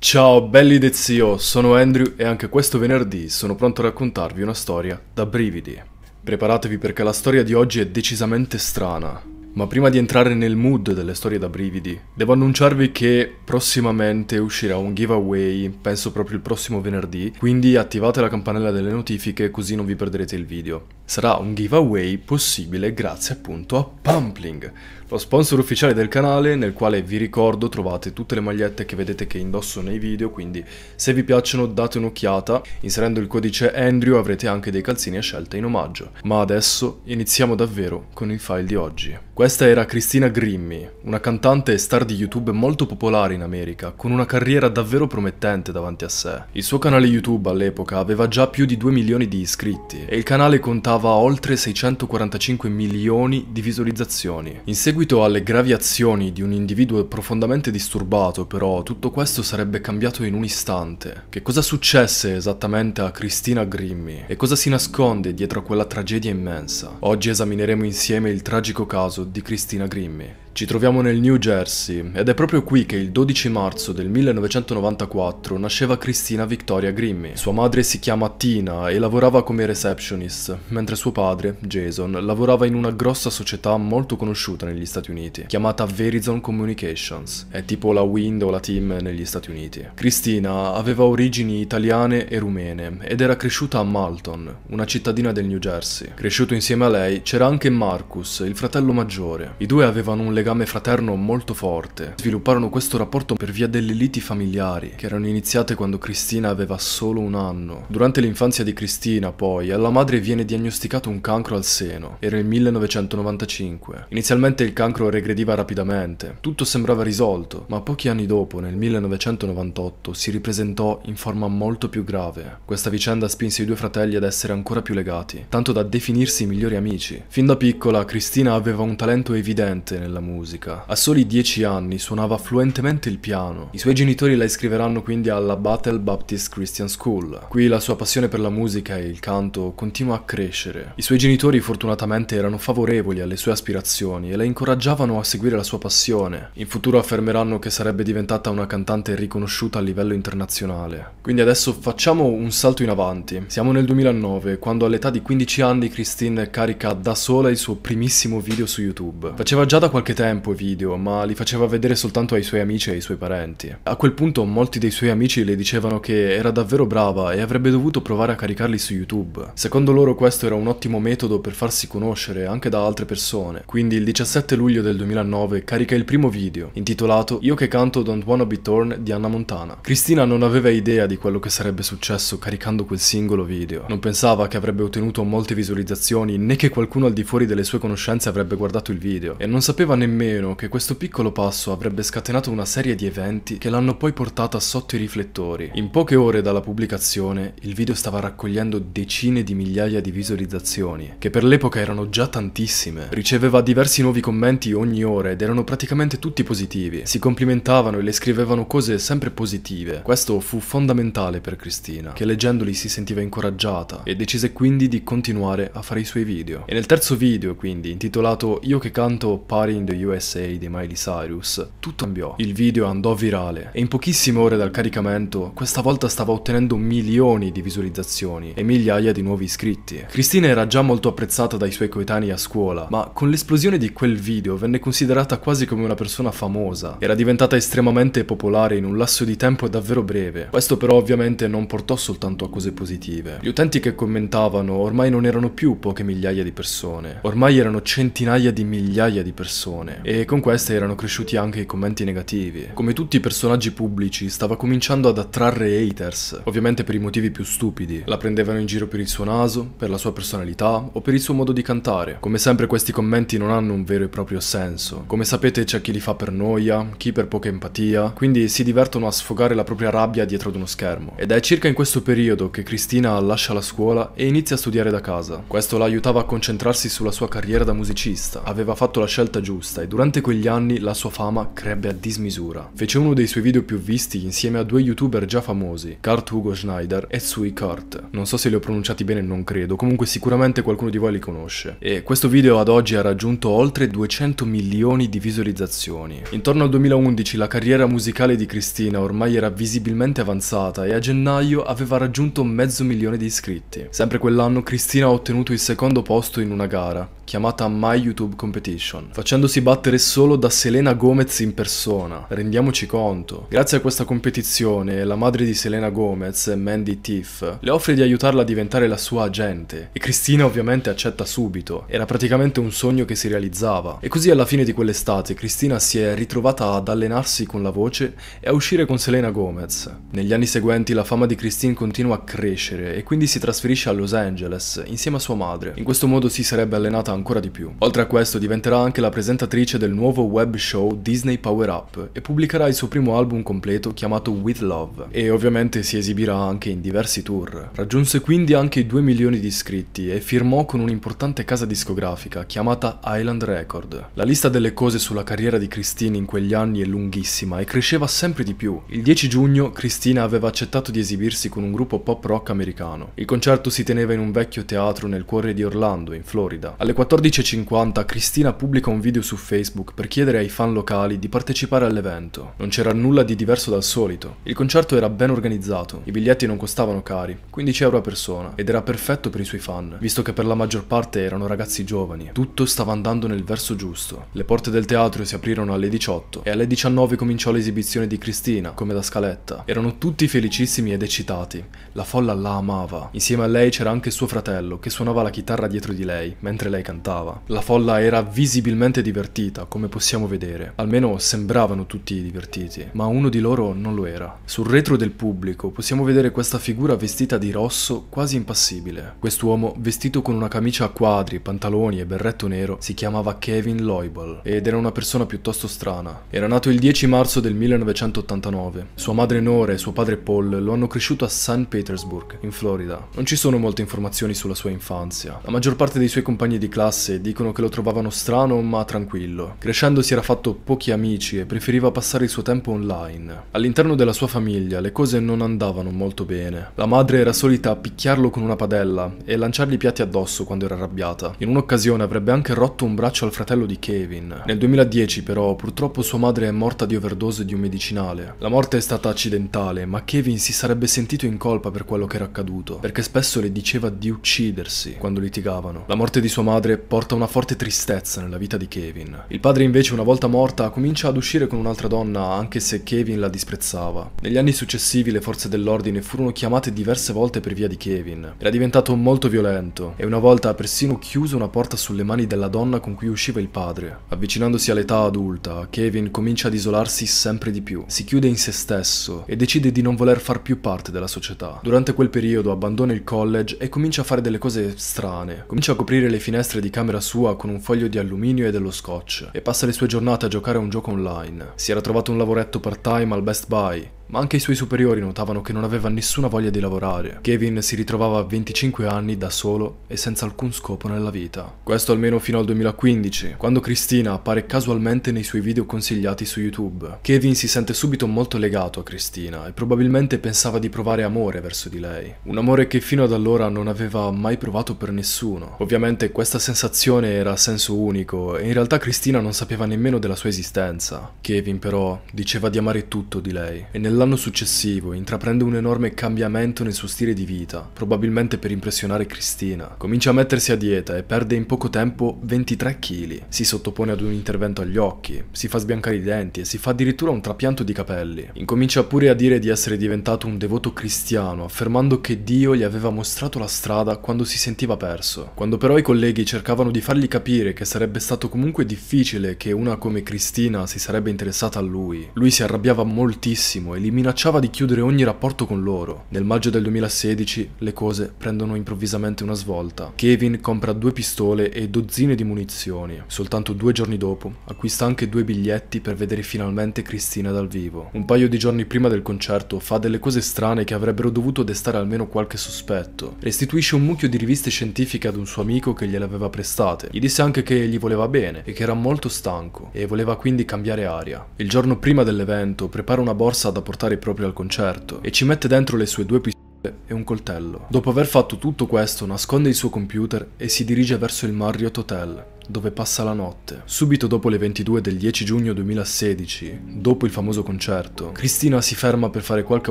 Ciao belli del zio, sono Andrew e anche questo venerdì sono pronto a raccontarvi una storia da brividi. Preparatevi perché la storia di oggi è decisamente strana. Ma prima di entrare nel mood delle storie da brividi, devo annunciarvi che prossimamente uscirà un giveaway, penso proprio il prossimo venerdì, quindi attivate la campanella delle notifiche così non vi perderete il video sarà un giveaway possibile grazie appunto a Pumpling, lo sponsor ufficiale del canale nel quale vi ricordo trovate tutte le magliette che vedete che indosso nei video, quindi se vi piacciono date un'occhiata, inserendo il codice Andrew avrete anche dei calzini a scelta in omaggio. Ma adesso iniziamo davvero con il file di oggi. Questa era Cristina Grimmy, una cantante e star di YouTube molto popolare in America, con una carriera davvero promettente davanti a sé. Il suo canale YouTube all'epoca aveva già più di 2 milioni di iscritti e il canale contava totalizzava oltre 645 milioni di visualizzazioni. In seguito alle gravi azioni di un individuo profondamente disturbato, però, tutto questo sarebbe cambiato in un istante. Che cosa successe esattamente a Cristina Grimmy e cosa si nasconde dietro a quella tragedia immensa? Oggi esamineremo insieme il tragico caso di Cristina Grimmy. Ci troviamo nel New Jersey ed è proprio qui che il 12 marzo del 1994 nasceva Cristina Victoria Grimmy. Sua madre si chiama Tina e lavorava come receptionist, mentre suo padre, Jason, lavorava in una grossa società molto conosciuta negli Stati Uniti, chiamata Verizon Communications. È tipo la Wind o la Team negli Stati Uniti. Cristina aveva origini italiane e rumene ed era cresciuta a Malton, una cittadina del New Jersey. Cresciuto insieme a lei c'era anche Marcus, il fratello maggiore. I due avevano un legame legame fraterno molto forte. Svilupparono questo rapporto per via delle liti familiari, che erano iniziate quando Cristina aveva solo un anno. Durante l'infanzia di Cristina, poi, alla madre viene diagnosticato un cancro al seno. Era il 1995. Inizialmente il cancro regrediva rapidamente. Tutto sembrava risolto, ma pochi anni dopo, nel 1998, si ripresentò in forma molto più grave. Questa vicenda spinse i due fratelli ad essere ancora più legati, tanto da definirsi i migliori amici. Fin da piccola, Cristina aveva un talento evidente nella musica musica. A soli 10 anni suonava fluentemente il piano. I suoi genitori la iscriveranno quindi alla Battle Baptist Christian School. Qui la sua passione per la musica e il canto continua a crescere. I suoi genitori fortunatamente erano favorevoli alle sue aspirazioni e la incoraggiavano a seguire la sua passione. In futuro affermeranno che sarebbe diventata una cantante riconosciuta a livello internazionale. Quindi adesso facciamo un salto in avanti. Siamo nel 2009, quando all'età di 15 anni Christine carica da sola il suo primissimo video su YouTube. Faceva già da qualche tempo i video, ma li faceva vedere soltanto ai suoi amici e ai suoi parenti. A quel punto molti dei suoi amici le dicevano che era davvero brava e avrebbe dovuto provare a caricarli su YouTube. Secondo loro questo era un ottimo metodo per farsi conoscere anche da altre persone. Quindi il 17 luglio del 2009 carica il primo video, intitolato Io che canto Don't Wanna Be Torn di Anna Montana. Cristina non aveva idea di quello che sarebbe successo caricando quel singolo video. Non pensava che avrebbe ottenuto molte visualizzazioni né che qualcuno al di fuori delle sue conoscenze avrebbe guardato il video e non sapeva nemmeno nemmeno che questo piccolo passo avrebbe scatenato una serie di eventi che l'hanno poi portata sotto i riflettori. In poche ore dalla pubblicazione il video stava raccogliendo decine di migliaia di visualizzazioni, che per l'epoca erano già tantissime. Riceveva diversi nuovi commenti ogni ora ed erano praticamente tutti positivi. Si complimentavano e le scrivevano cose sempre positive. Questo fu fondamentale per Cristina, che leggendoli si sentiva incoraggiata e decise quindi di continuare a fare i suoi video. E nel terzo video, quindi, intitolato Io che canto Party in the USA di Miley Cyrus, tutto cambiò. Il video andò virale e in pochissime ore dal caricamento questa volta stava ottenendo milioni di visualizzazioni e migliaia di nuovi iscritti. Cristina era già molto apprezzata dai suoi coetanei a scuola, ma con l'esplosione di quel video venne considerata quasi come una persona famosa. Era diventata estremamente popolare in un lasso di tempo davvero breve. Questo però ovviamente non portò soltanto a cose positive. Gli utenti che commentavano ormai non erano più poche migliaia di persone, ormai erano centinaia di migliaia di persone televisione e con queste erano cresciuti anche i commenti negativi. Come tutti i personaggi pubblici stava cominciando ad attrarre haters, ovviamente per i motivi più stupidi. La prendevano in giro per il suo naso, per la sua personalità o per il suo modo di cantare. Come sempre questi commenti non hanno un vero e proprio senso. Come sapete c'è chi li fa per noia, chi per poca empatia, quindi si divertono a sfogare la propria rabbia dietro ad uno schermo. Ed è circa in questo periodo che Cristina lascia la scuola e inizia a studiare da casa. Questo la aiutava a concentrarsi sulla sua carriera da musicista. Aveva fatto la scelta giusta e durante quegli anni la sua fama crebbe a dismisura. Fece uno dei suoi video più visti insieme a due youtuber già famosi, Kurt Hugo Schneider e Sui Kurt. Non so se li ho pronunciati bene, non credo, comunque sicuramente qualcuno di voi li conosce. E questo video ad oggi ha raggiunto oltre 200 milioni di visualizzazioni. Intorno al 2011 la carriera musicale di Cristina ormai era visibilmente avanzata e a gennaio aveva raggiunto mezzo milione di iscritti. Sempre quell'anno Cristina ha ottenuto il secondo posto in una gara, chiamata My YouTube Competition, facendosi battere solo da Selena Gomez in persona, rendiamoci conto. Grazie a questa competizione, la madre di Selena Gomez, Mandy Tiff, le offre di aiutarla a diventare la sua agente, e Cristina ovviamente accetta subito, era praticamente un sogno che si realizzava. E così alla fine di quell'estate Cristina si è ritrovata ad allenarsi con la voce e a uscire con Selena Gomez. Negli anni seguenti la fama di Christine continua a crescere e quindi si trasferisce a Los Angeles insieme a sua madre. In questo modo si sarebbe allenata ancora di più. Oltre a questo diventerà anche la presentatrice conduttrice del nuovo web show Disney Power Up e pubblicherà il suo primo album completo chiamato With Love e ovviamente si esibirà anche in diversi tour. Raggiunse quindi anche i 2 milioni di iscritti e firmò con un'importante casa discografica chiamata Island Record. La lista delle cose sulla carriera di Christine in quegli anni è lunghissima e cresceva sempre di più. Il 10 giugno Christina aveva accettato di esibirsi con un gruppo pop rock americano. Il concerto si teneva in un vecchio teatro nel cuore di Orlando, in Florida. Alle 14.50 Christina pubblica un video su Facebook per chiedere ai fan locali di partecipare all'evento. Non c'era nulla di diverso dal solito. Il concerto era ben organizzato, i biglietti non costavano cari, 15 euro a persona, ed era perfetto per i suoi fan, visto che per la maggior parte erano ragazzi giovani. Tutto stava andando nel verso giusto. Le porte del teatro si aprirono alle 18 e alle 19 cominciò l'esibizione di Cristina, come da scaletta. Erano tutti felicissimi ed eccitati. La folla la amava. Insieme a lei c'era anche suo fratello, che suonava la chitarra dietro di lei, mentre lei cantava. La folla era visibilmente divertita divertita, come possiamo vedere. Almeno sembravano tutti divertiti, ma uno di loro non lo era. Sul retro del pubblico possiamo vedere questa figura vestita di rosso quasi impassibile. Quest'uomo, vestito con una camicia a quadri, pantaloni e berretto nero, si chiamava Kevin Loibal ed era una persona piuttosto strana. Era nato il 10 marzo del 1989. Sua madre Nora e suo padre Paul lo hanno cresciuto a St. Petersburg, in Florida. Non ci sono molte informazioni sulla sua infanzia. La maggior parte dei suoi compagni di classe dicono che lo trovavano strano ma tranquillo tranquillo. Crescendo si era fatto pochi amici e preferiva passare il suo tempo online. All'interno della sua famiglia le cose non andavano molto bene. La madre era solita picchiarlo con una padella e lanciargli piatti addosso quando era arrabbiata. In un'occasione avrebbe anche rotto un braccio al fratello di Kevin. Nel 2010 però purtroppo sua madre è morta di overdose di un medicinale. La morte è stata accidentale ma Kevin si sarebbe sentito in colpa per quello che era accaduto perché spesso le diceva di uccidersi quando litigavano. La morte di sua madre porta una forte tristezza nella vita di Kevin Kevin. Il padre invece una volta morta comincia ad uscire con un'altra donna anche se Kevin la disprezzava. Negli anni successivi le forze dell'ordine furono chiamate diverse volte per via di Kevin. Era diventato molto violento e una volta ha persino chiuso una porta sulle mani della donna con cui usciva il padre. Avvicinandosi all'età adulta, Kevin comincia ad isolarsi sempre di più, si chiude in se stesso e decide di non voler far più parte della società. Durante quel periodo abbandona il college e comincia a fare delle cose strane. Comincia a coprire le finestre di camera sua con un foglio di alluminio e dello scotch couch e passa le sue giornate a giocare a un gioco online. Si era trovato un lavoretto part-time al Best Buy ma anche i suoi superiori notavano che non aveva nessuna voglia di lavorare. Kevin si ritrovava a 25 anni da solo e senza alcun scopo nella vita. Questo almeno fino al 2015, quando Cristina appare casualmente nei suoi video consigliati su YouTube. Kevin si sente subito molto legato a Cristina e probabilmente pensava di provare amore verso di lei. Un amore che fino ad allora non aveva mai provato per nessuno. Ovviamente questa sensazione era a senso unico e in realtà Cristina non sapeva nemmeno della sua esistenza. Kevin però diceva di amare tutto di lei e nella Nell'anno successivo intraprende un enorme cambiamento nel suo stile di vita, probabilmente per impressionare Cristina. Comincia a mettersi a dieta e perde in poco tempo 23 kg. Si sottopone ad un intervento agli occhi, si fa sbiancare i denti e si fa addirittura un trapianto di capelli. Incomincia pure a dire di essere diventato un devoto cristiano, affermando che Dio gli aveva mostrato la strada quando si sentiva perso. Quando però i colleghi cercavano di fargli capire che sarebbe stato comunque difficile che una come Cristina si sarebbe interessata a lui, lui si arrabbiava moltissimo e li Kelly minacciava di chiudere ogni rapporto con loro. Nel maggio del 2016 le cose prendono improvvisamente una svolta. Kevin compra due pistole e dozzine di munizioni. Soltanto due giorni dopo acquista anche due biglietti per vedere finalmente Cristina dal vivo. Un paio di giorni prima del concerto fa delle cose strane che avrebbero dovuto destare almeno qualche sospetto. Restituisce un mucchio di riviste scientifiche ad un suo amico che gliele aveva prestate. Gli disse anche che gli voleva bene e che era molto stanco e voleva quindi cambiare aria. Il giorno prima dell'evento prepara una borsa da portare portare proprio al concerto e ci mette dentro le sue due pistole e un coltello. Dopo aver fatto tutto questo, nasconde il suo computer e si dirige verso il Marriott Hotel, dove passa la notte. Subito dopo le 22 del 10 giugno 2016, dopo il famoso concerto, Cristina si ferma per fare qualche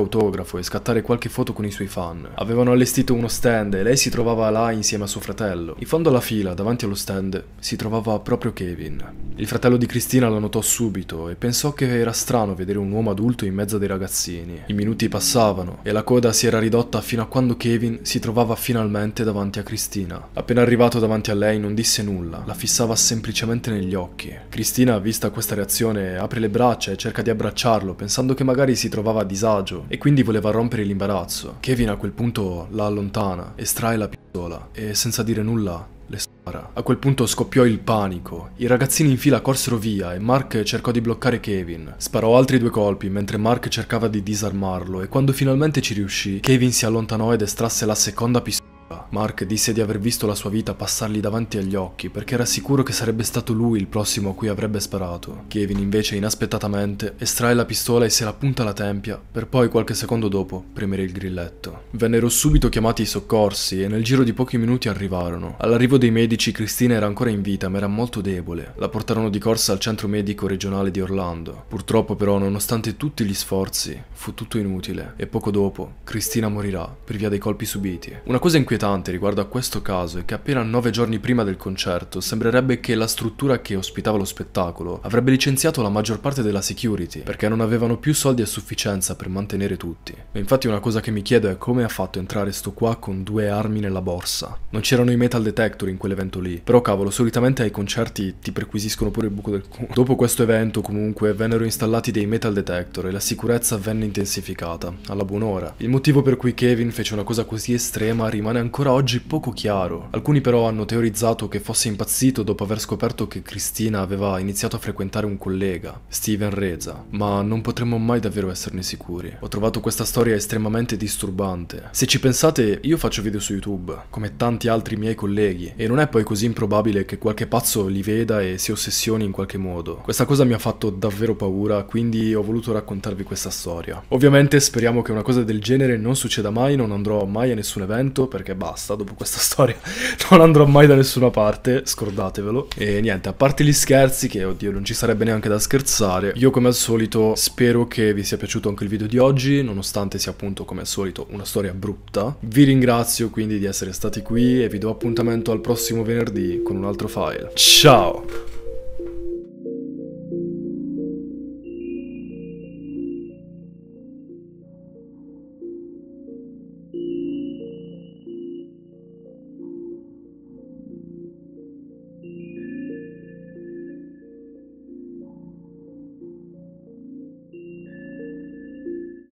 autografo e scattare qualche foto con i suoi fan. Avevano allestito uno stand e lei si trovava là insieme a suo fratello. In fondo alla fila, davanti allo stand, si trovava proprio Kevin. Il fratello di Cristina la notò subito e pensò che era strano vedere un uomo adulto in mezzo a dei ragazzini. I minuti passavano e la coda si era ridotta fino a quando Kevin si trovava finalmente davanti a Cristina. Appena arrivato davanti a lei non disse nulla, la fissava semplicemente negli occhi. Cristina, vista questa reazione, apre le braccia e cerca di abbracciarlo, pensando che magari si trovava a disagio e quindi voleva rompere l'imbarazzo. Kevin a quel punto la allontana, estrae la pistola e senza dire nulla le spara. A quel punto scoppiò il panico. I ragazzini in fila corsero via e Mark cercò di bloccare Kevin. Sparò altri due colpi mentre Mark cercava di disarmarlo e quando finalmente ci riuscì, Kevin si allontanò ed estrasse la seconda pistola Mark disse di aver visto la sua vita passargli davanti agli occhi perché era sicuro che sarebbe stato lui il prossimo a cui avrebbe sparato. Kevin invece inaspettatamente estrae la pistola e se la punta alla tempia per poi qualche secondo dopo premere il grilletto. Vennero subito chiamati i soccorsi e nel giro di pochi minuti arrivarono. All'arrivo dei medici Cristina era ancora in vita ma era molto debole. La portarono di corsa al centro medico regionale di Orlando. Purtroppo però nonostante tutti gli sforzi fu tutto inutile e poco dopo Cristina morirà per via dei colpi subiti. Una cosa inquietante inquietante riguardo a questo caso è che appena nove giorni prima del concerto sembrerebbe che la struttura che ospitava lo spettacolo avrebbe licenziato la maggior parte della security perché non avevano più soldi a sufficienza per mantenere tutti. E infatti una cosa che mi chiedo è come ha fatto entrare sto qua con due armi nella borsa. Non c'erano i metal detector in quell'evento lì, però cavolo, solitamente ai concerti ti perquisiscono pure il buco del culo. Dopo questo evento comunque vennero installati dei metal detector e la sicurezza venne intensificata, alla buon'ora. Il motivo per cui Kevin fece una cosa così estrema rimane ancora ancora oggi poco chiaro. Alcuni però hanno teorizzato che fosse impazzito dopo aver scoperto che Cristina aveva iniziato a frequentare un collega, Steven Reza, ma non potremmo mai davvero esserne sicuri. Ho trovato questa storia estremamente disturbante. Se ci pensate, io faccio video su YouTube, come tanti altri miei colleghi, e non è poi così improbabile che qualche pazzo li veda e si ossessioni in qualche modo. Questa cosa mi ha fatto davvero paura, quindi ho voluto raccontarvi questa storia. Ovviamente speriamo che una cosa del genere non succeda mai, non andrò mai a nessun evento perché basta, dopo questa storia non andrò mai da nessuna parte, scordatevelo. E niente, a parte gli scherzi, che oddio non ci sarebbe neanche da scherzare, io come al solito spero che vi sia piaciuto anche il video di oggi, nonostante sia appunto come al solito una storia brutta. Vi ringrazio quindi di essere stati qui e vi do appuntamento al prossimo venerdì con un altro file. Ciao!